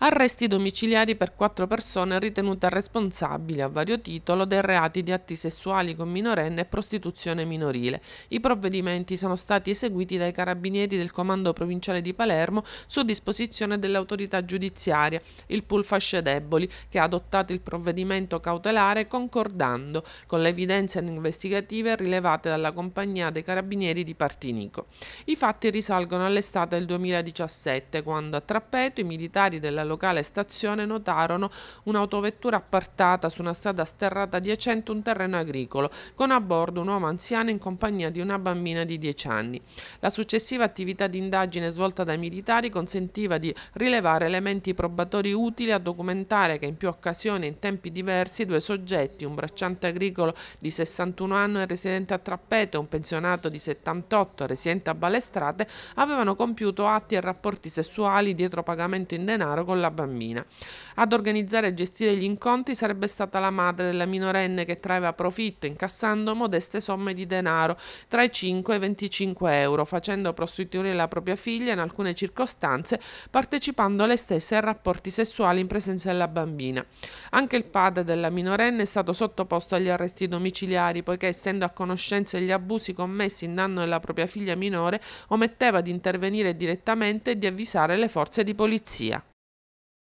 Arresti domiciliari per quattro persone ritenute responsabili a vario titolo dei reati di atti sessuali con minorenne e prostituzione minorile. I provvedimenti sono stati eseguiti dai carabinieri del Comando Provinciale di Palermo su disposizione dell'autorità giudiziaria, il pool fasce deboli, che ha adottato il provvedimento cautelare concordando con le evidenze investigative rilevate dalla compagnia dei carabinieri di Partinico. I fatti risalgono all'estate del 2017, quando a Trappeto i militari della locale stazione notarono un'autovettura appartata su una strada sterrata adiacente un terreno agricolo, con a bordo un uomo anziano in compagnia di una bambina di 10 anni. La successiva attività di indagine svolta dai militari consentiva di rilevare elementi probatori utili a documentare che in più occasioni e in tempi diversi due soggetti, un bracciante agricolo di 61 anni e residente a Trappeto e un pensionato di 78 residente a Balestrate, avevano compiuto atti e rapporti sessuali dietro pagamento in denaro con con la bambina. Ad organizzare e gestire gli incontri sarebbe stata la madre della minorenne che traeva profitto incassando modeste somme di denaro tra i 5 e i 25 euro, facendo prostituire la propria figlia in alcune circostanze, partecipando le stesse a rapporti sessuali in presenza della bambina. Anche il padre della minorenne è stato sottoposto agli arresti domiciliari poiché essendo a conoscenza degli abusi commessi in danno della propria figlia minore ometteva di intervenire direttamente e di avvisare le forze di polizia.